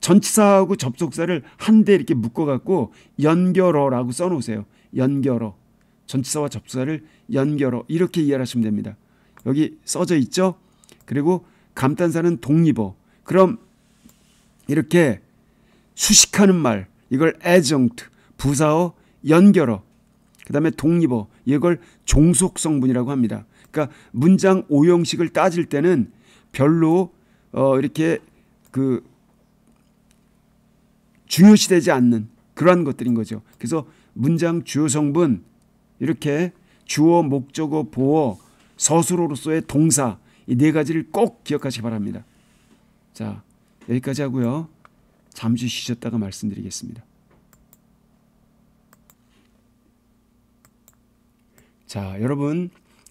전치사하고 접속사를 한데 이렇게 묶어갖고 연결어라고 써놓으세요. 연결어. 전치사와 접속사를 연결어. 이렇게 이해하시면 됩니다. 여기 써져 있죠? 그리고 감탄사는 독립어. 그럼 이렇게 수식하는 말 이걸 애정트 부사어 연결어 그다음에 독립어 이걸 종속 성분이라고 합니다. 그러니까 문장 오형식을 따질 때는 별로 어 이렇게 그 중요시되지 않는 그러한 것들인 거죠. 그래서 문장 주요 성분 이렇게 주어, 목적어, 보어, 서술어로서의 동사 이 네 가지를 꼭 기억하시기 바랍니다. 자, 여기까지 하고요. 잠시 쉬셨다가 말씀드리겠습니다. 자, 여러분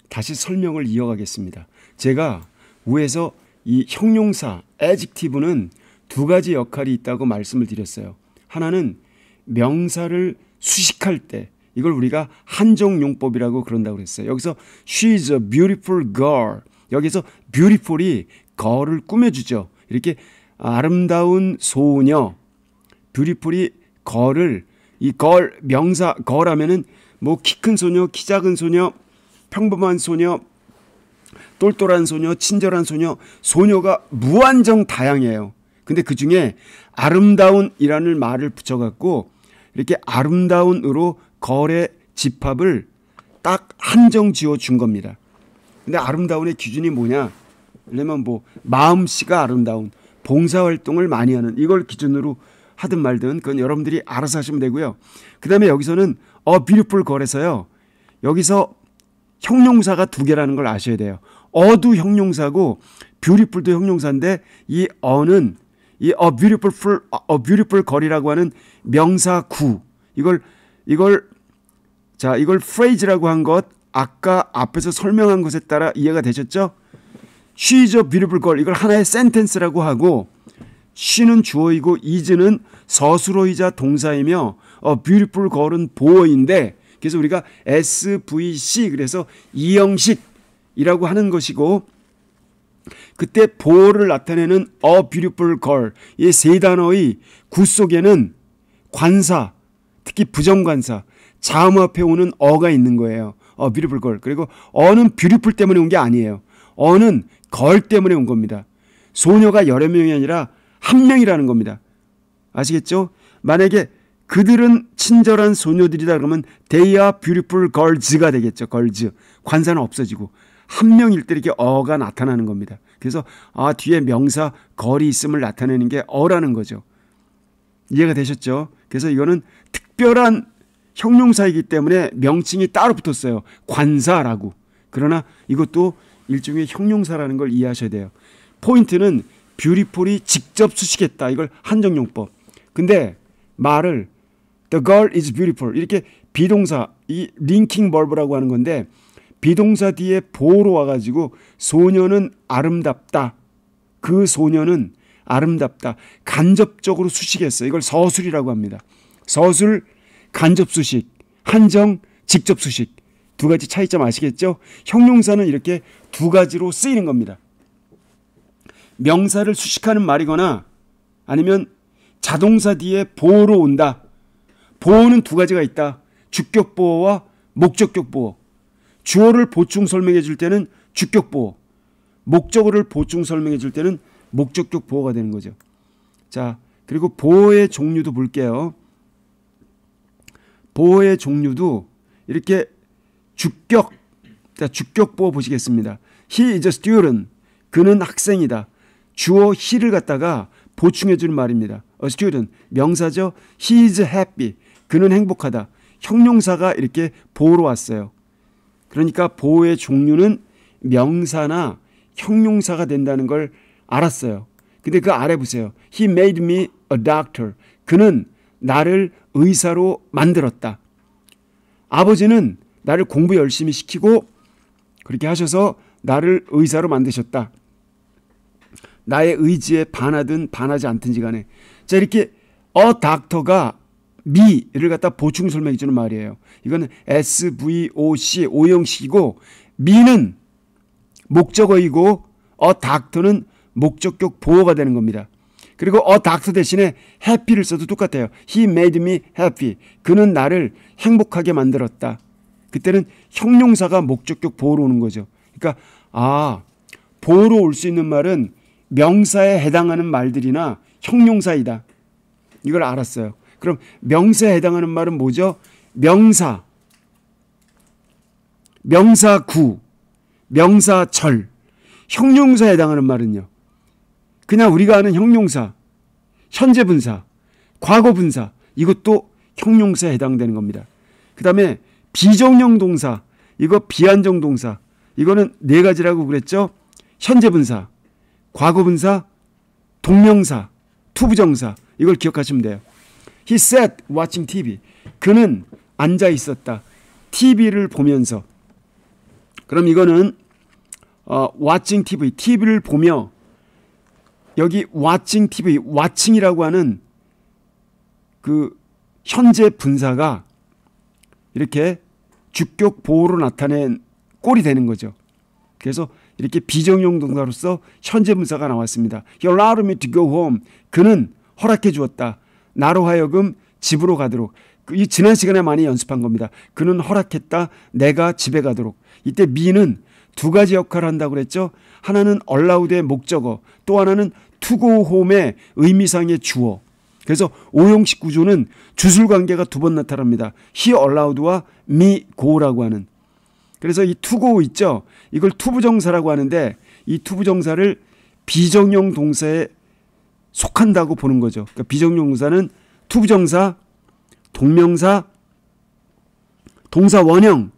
다시 설명을 이어가겠습니다. 제가 위에서 이 형용사 adjective는 두 가지 역할이 있다고 말씀을 드렸어요. 하나는 명사를 수식할 때 이걸 우리가 한정용법이라고 그런다고 그랬어요. 여기서 she's a beautiful girl. 여기서 beautiful이 girl을 꾸며주죠. 이렇게 아름다운 소녀 뷰리풀이 걸을 이 걸 명사 걸하면은 뭐 키 큰 소녀 키 작은 소녀 평범한 소녀 똘똘한 소녀 친절한 소녀 소녀가 무한정 다양해요. 근데 그 중에 아름다운이라는 말을 붙여갖고 이렇게 아름다운으로 걸의 집합을 딱 한정 지어 준 겁니다. 근데 아름다운의 기준이 뭐냐? 왜냐면 뭐 마음씨가 아름다운, 봉사활동을 많이 하는 이걸 기준으로 하든 말든 그건 여러분들이 알아서 하시면 되고요. 그 다음에 여기서는 어뷰유풀 거래서요. 여기서 형용사가 두 개라는 걸 아셔야 돼요. 어도 형용사고 뷰리풀도 형용사인데 이 어는 이어뷰 e 풀 u t i f u 거리라고 하는 명사구 이걸 이걸 자 이걸 프레이즈라고한 것 아까 앞에서 설명한 것에 따라 이해가 되셨죠? she's a beautiful girl 이걸 하나의 센텐스라고 하고 she는 주어이고 is는 서술어이자 동사이며 어, beautiful girl은 보어인데 그래서 우리가 SVC 그래서 이형식이라고 하는 것이고 그때 보어를 나타내는 a beautiful girl 이 세 단어의 구 속에는 관사 특히 부정관사 자음 앞에 오는 어가 있는 거예요. 어, beautiful girl. 그리고 어는 beautiful 때문에 온 게 아니에요. 어는 걸 때문에 온 겁니다. 소녀가 여러 명이 아니라 한 명이라는 겁니다. 아시겠죠? 만약에 그들은 친절한 소녀들이다 그러면 they are beautiful girls가 되겠죠. girls. 관사는 없어지고 한 명일 때 이렇게 어가 나타나는 겁니다. 그래서 아 뒤에 명사 걸이 있음을 나타내는 게 어라는 거죠. 이해가 되셨죠? 그래서 이거는 특별한 형용사이기 때문에 명칭이 따로 붙었어요. 관사라고. 그러나 이것도 일종의 형용사라는 걸 이해하셔야 돼요. 포인트는 뷰리풀이 직접 쓰시겠다. 이걸 한정용법. 근데 말을 the girl is beautiful 이렇게 비동사 이 링킹 벌브라고 하는 건데 비동사 뒤에 보로 와가지고 소녀는 아름답다. 그 소녀는 아름답다. 간접적으로 수식했어요. 이걸 서술이라고 합니다. 서술, 간접수식, 한정, 직접수식 두 가지 차이점 아시겠죠? 형용사는 이렇게 두 가지로 쓰이는 겁니다. 명사를 수식하는 말이거나 아니면 자동사 뒤에 보호로 온다. 보호는두 가지가 있다. 주격 보호와 목적격 보호 주어를 보충 설명해 줄 때는 주격 보호 목적어를 보충 설명해 줄 때는 목적격 보호가 되는 거죠. 자, 그리고 보호의 종류도 볼게요. 보호의 종류도 이렇게 주격, 자, 주격 보호 보시겠습니다. He is a student. 그는 학생이다. 주어 he를 갖다가 보충해 줄 말입니다. A student. 명사죠. He is happy. 그는 행복하다. 형용사가 이렇게 보로 왔어요. 그러니까 보의 호 종류는 명사나 형용사가 된다는 걸 알았어요. 근데 그 아래 보세요. He made me a doctor. 그는 나를 의사로 만들었다. 아버지는 나를 공부 열심히 시키고 그렇게 하셔서 나를 의사로 만드셨다. 나의 의지에 반하든 반하지 않든지 간에 자 이렇게 어 닥터가 미를 갖다 보충 설명해 주는 말이에요. 이거는 SVOC 오형식이고 미는 목적어이고 어 닥터는 목적격 보호가 되는 겁니다. 그리고 어 닥터 대신에 해피를 써도 똑같아요. He made me happy. 그는 나를 행복하게 만들었다. 그때는 형용사가 목적격 보호로 오는 거죠. 그러니까 아, 보로 올 수 있는 말은 명사에 해당하는 말들이나 형용사이다. 이걸 알았어요. 그럼 명사에 해당하는 말은 뭐죠? 명사, 명사구, 명사절. 형용사에 해당하는 말은요. 그냥 우리가 아는 형용사, 현재분사, 과거분사 이것도 형용사에 해당되는 겁니다. 그 다음에 비정형 동사, 이거 비안정 동사, 이거는 네 가지라고 그랬죠. 현재 분사, 과거 분사, 동명사, 투부정사 이걸 기억하시면 돼요. He sat watching TV. 그는 앉아 있었다. TV를 보면서. 그럼 이거는 어, watching TV, TV를 보며 여기 watching TV, watching이라고 하는 그 현재 분사가 이렇게 주격 보호로 나타낸 꼴이 되는 거죠. 그래서 이렇게 비정용 동사로서 현재 문사가 나왔습니다. He allowed me to go home. 그는 허락해 주었다. 나로 하여금 집으로 가도록. 그 이 지난 시간에 많이 연습한 겁니다. 그는 허락했다. 내가 집에 가도록. 이때 미는 두 가지 역할을 한다고 그랬죠. 하나는 allowed의 목적어, 또 하나는 to go home의 의미상의 주어. 그래서 오형식 구조는 주술 관계가 두 번 나타납니다. he allowed와 me go라고 하는 그래서 이 투고 있죠. 이걸 투부정사라고 하는데 이 투부정사를 비정형 동사에 속한다고 보는 거죠. 그러니까 비정형 동사는 투부정사, 동명사, 동사 원형,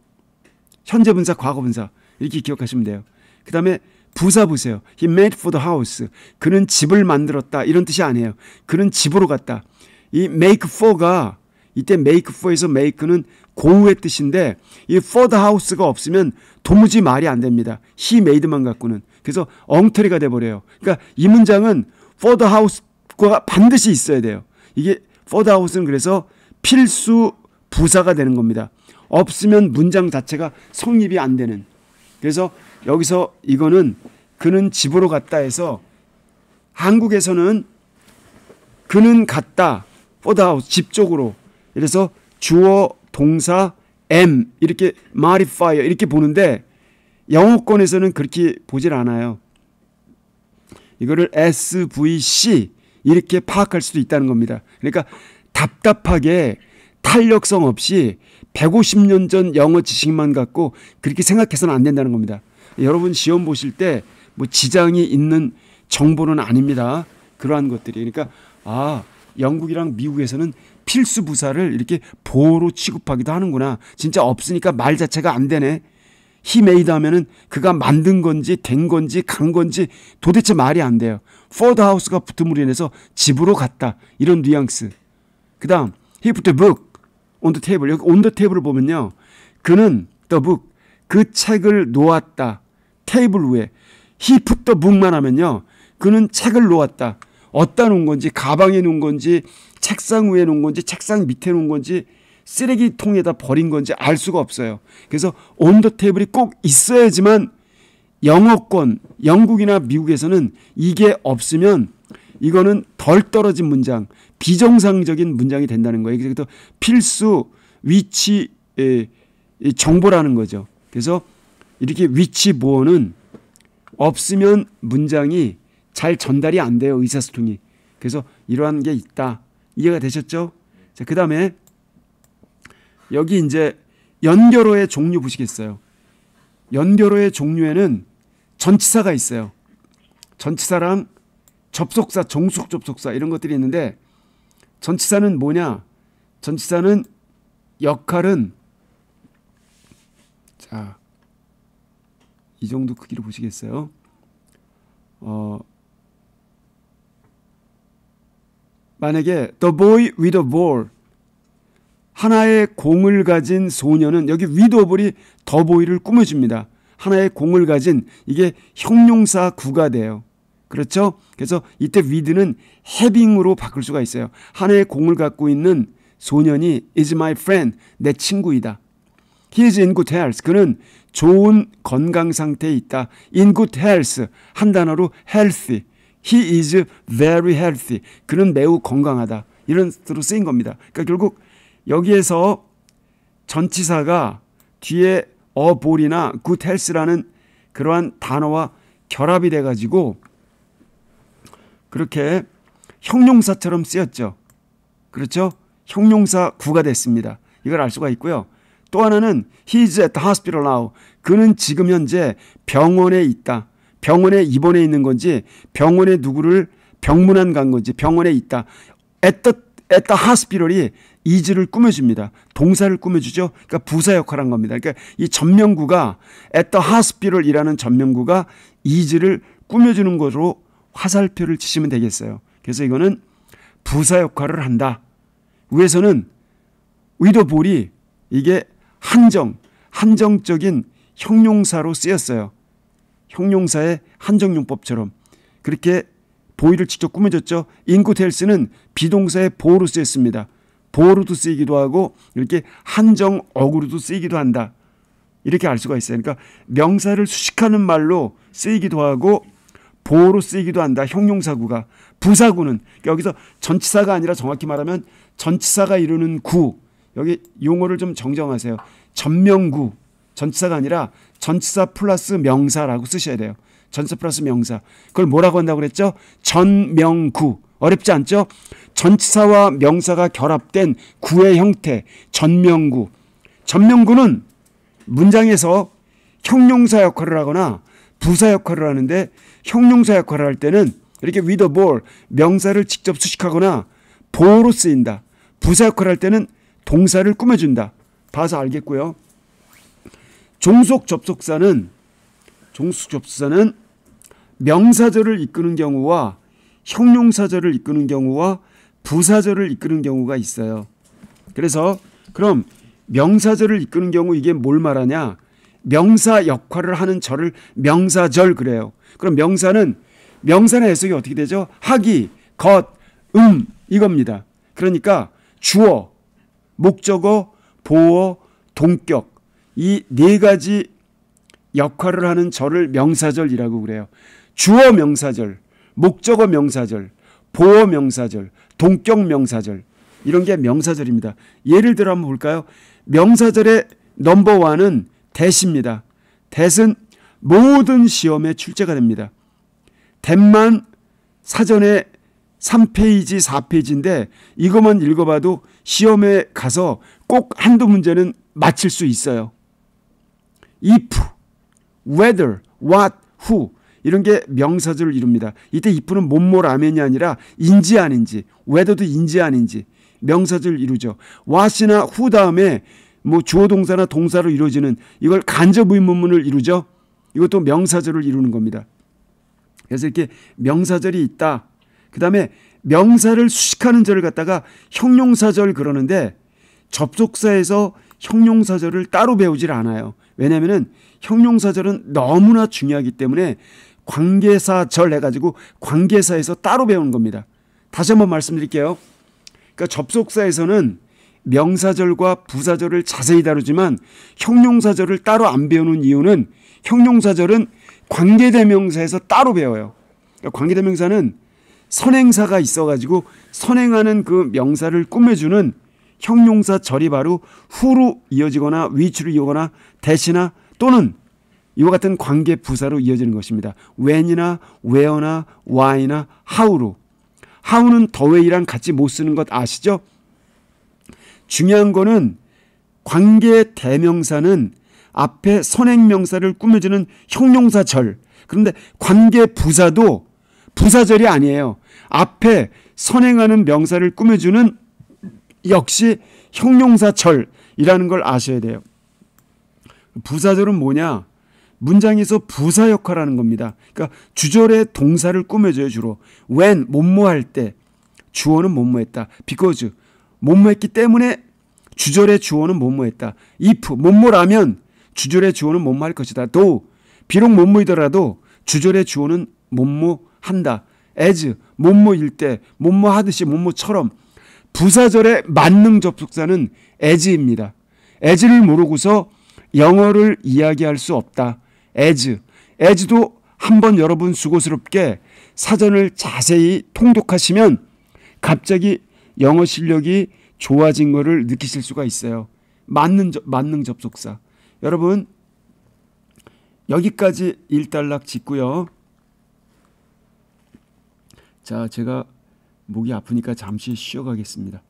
현재 분사, 과거 분사 이렇게 기억하시면 돼요. 그 다음에 부사 보세요. He made for the house. 그는 집을 만들었다 이런 뜻이 아니에요. 그는 집으로 갔다. 이 make for가 이때 make for에서 make는 고우의 뜻인데 이퍼드 하우스가 없으면 도무지 말이 안 됩니다. 히 메이드만 갖고는 그래서 엉터리가 돼 버려요. 그러니까 이 문장은 퍼드 하우스가 반드시 있어야 돼요. 이게 퍼드 하우스는 그래서 필수 부사가 되는 겁니다. 없으면 문장 자체가 성립이 안 되는. 그래서 여기서 이거는 그는 집으로 갔다 해서 한국에서는 그는 갔다 포드하우스 집 쪽으로. 그래서 주어 동사 am 이렇게 modifier 이렇게 보는데 영어권에서는 그렇게 보질 않아요. 이거를 SVC 이렇게 파악할 수도 있다는 겁니다. 그러니까 답답하게 탄력성 없이 150년 전 영어 지식만 갖고 그렇게 생각해서는 안 된다는 겁니다. 여러분 시험 보실 때 뭐 지장이 있는 정보는 아닙니다. 그러한 것들이. 그러니까 아, 영국이랑 미국에서는 필수 부사를 이렇게 보호로 취급하기도 하는구나. 진짜 없으니까 말 자체가 안 되네. 히 메이드 하면은 그가 만든 건지 된 건지 간 건지 도대체 말이 안 돼요. 포드 하우스가 붙음으로 인해서 집으로 갔다. 이런 뉘앙스. 그다음 히 e 트북온 t 테이블. o o k on 여기 on the 을 보면요. 그는 더북그 책을 놓았다. 테이블 위에 히 e 트북만 하면요. 그는 책을 놓았다. 어디다 놓은 건지 가방에 놓은 건지 책상 위에 놓은 건지 책상 밑에 놓은 건지 쓰레기통에다 버린 건지 알 수가 없어요. 그래서 온 더 테이블이 꼭 있어야지만 영어권, 영국이나 미국에서는 이게 없으면 이거는 덜 떨어진 문장, 비정상적인 문장이 된다는 거예요. 그래서 그 필수 위치 에, 정보라는 거죠. 그래서 이렇게 위치 보호는 없으면 문장이 잘 전달이 안 돼요. 의사소통이. 그래서 이러한 게 있다. 이해가 되셨죠? 자, 그 다음에 여기 이제 연결호의 종류 보시겠어요. 연결호의 종류에는 전치사가 있어요. 전치사랑 접속사, 종속 접속사 이런 것들이 있는데 전치사는 뭐냐? 전치사는 역할은 자, 이 정도 크기로 보시겠어요? 어, 만약에 The Boy with a Ball 하나의 공을 가진 소년은 여기 with a ball이 더 보이를 꾸며줍니다. 하나의 공을 가진 이게 형용사 구가 돼요. 그렇죠? 그래서 이때 with는 having으로 바꿀 수가 있어요. 하나의 공을 갖고 있는 소년이 is my friend 내 친구이다. He is in good health. 그는 좋은 건강 상태에 있다. In good health 한 단어로 healthy He is very healthy. 그는 매우 건강하다. 이런 뜻으로 쓰인 겁니다. 그러니까 결국 여기에서 전치사가 뒤에 어 볼이나 good health라는 그러한 단어와 결합이 돼 가지고 그렇게 형용사처럼 쓰였죠. 그렇죠? 형용사 구가 됐습니다. 이걸 알 수가 있고요. 또 하나는 he's i at the hospital now. 그는 지금 현재 병원에 있다. 병원에 입원해 있는 건지 병원에 누구를 병문안 간 건지 병원에 있다. 에따 에따 하스피럴이 이즈를 꾸며줍니다. 동사를 꾸며주죠. 그러니까 부사 역할한 겁니다. 그러니까 이 전명구가 에따 하스피럴이라는 전명구가 이즈를 꾸며주는 것으로 화살표를 치시면 되겠어요. 그래서 이거는 부사 역할을 한다. 위에서는 의도볼이 이게 한정, 한정적인 형용사로 쓰였어요. 형용사의 한정용법처럼 그렇게 보이를 직접 꾸며줬죠. 인구 헬스는 비동사의 보로 쓰였습니다. 보로도 쓰이기도 하고 이렇게 한정 어구로도 쓰이기도 한다. 이렇게 알 수가 있어요. 그러니까 명사를 수식하는 말로 쓰이기도 하고 보호로 쓰이기도 한다. 형용사구가 부사구는 그러니까 여기서 전치사가 아니라 정확히 말하면 전치사가 이루는 구 여기 용어를 좀 정정하세요. 전명구 전치사가 아니라 전치사 플러스 명사라고 쓰셔야 돼요. 전치사 플러스 명사. 그걸 뭐라고 한다고 그랬죠? 전명구. 어렵지 않죠? 전치사와 명사가 결합된 구의 형태, 전명구. 전명구는 문장에서 형용사 역할을 하거나 부사 역할을 하는데 형용사 역할을 할 때는 이렇게 with a ball, 명사를 직접 수식하거나 보로 쓰인다. 부사 역할을 할 때는 동사를 꾸며준다. 봐서 알겠고요. 종속 접속사는 종속 접속사는 명사절을 이끄는 경우와 형용사절을 이끄는 경우와 부사절을 이끄는 경우가 있어요. 그래서 그럼 명사절을 이끄는 경우 이게 뭘 말하냐? 명사 역할을 하는 절을 명사절 그래요. 그럼 명사는 명사의 해석이 어떻게 되죠? 하기, 것, 음 이겁니다. 그러니까 주어, 목적어, 보어, 동격 이네 가지 역할을 하는 절을 명사절이라고 그래요. 주어 명사절, 목적어 명사절, 보어 명사절, 동격 명사절 이런 게 명사절입니다. 예를 들어 한번 볼까요? 명사절의 넘버 원은 대시입니다. 대은 모든 시험에 출제가 됩니다. 대만 사전에 3페이지, 4페이지인데 이것만 읽어봐도 시험에 가서 꼭 한두 문제는 맞힐 수 있어요. if, whether, what, who 이런 게 명사절을 이룹니다. 이때 if는 몸몰 라멘이 아니라 인지 아닌지, whether도 인지 아닌지 명사절을 이루죠. what이나 who 다음에 뭐 주어 동사나 동사로 이루어지는 이걸 간접 의문문을 이루죠. 이것도 명사절을 이루는 겁니다. 그래서 이렇게 명사절이 있다. 그다음에 명사를 수식하는 절을 갖다가 형용사절 그러는데 접속사에서 형용사절을 따로 배우질 않아요. 왜냐면은 형용사절은 너무나 중요하기 때문에 관계사절 해가지고 관계사에서 따로 배우는 겁니다. 다시 한번 말씀드릴게요. 그러니까 접속사에서는 명사절과 부사절을 자세히 다루지만 형용사절을 따로 안 배우는 이유는 형용사절은 관계대명사에서 따로 배워요. 그러니까 관계대명사는 선행사가 있어가지고 선행하는 그 명사를 꾸며주는 형용사 절이 바로 후로 이어지거나 위치로 이어거나 대시나 또는 이와 같은 관계 부사로 이어지는 것입니다. when이나 where나 why나 how로 how는 더웨이랑 같이 못 쓰는 것 아시죠? 중요한 거는 관계 대명사는 앞에 선행명사를 꾸며주는 형용사 절 그런데 관계 부사도 부사절이 아니에요. 앞에 선행하는 명사를 꾸며주는 역시 형용사 철이라는걸 아셔야 돼요. 부사절은 뭐냐? 문장에서 부사 역할하는 겁니다. 그러니까 주절에 동사를 꾸며줘요 주로. when 뭐뭐 할때 주어는 뭐뭐 했다. because 뭐뭐 했기 때문에 주절의 주어는 뭐뭐 했다. if 뭐뭐라면 주절의 주어는 뭐뭐 할 것이다. t o 비록 뭐뭐이더라도 주절의 주어는 뭐뭐 한다. as 뭐뭐일 때 뭐뭐 하듯이 뭐뭐처럼 부사절의 만능 접속사는 as입니다. as를 모르고서 영어를 이야기할 수 없다. as. as도 한번 여러분 수고스럽게 사전을 자세히 통독하시면 갑자기 영어 실력이 좋아진 거를 느끼실 수가 있어요. 만능, 만능 접속사. 여러분, 여기까지 일단락 짓고요. 자, 제가 목이 아프니까 잠시 쉬어가겠습니다.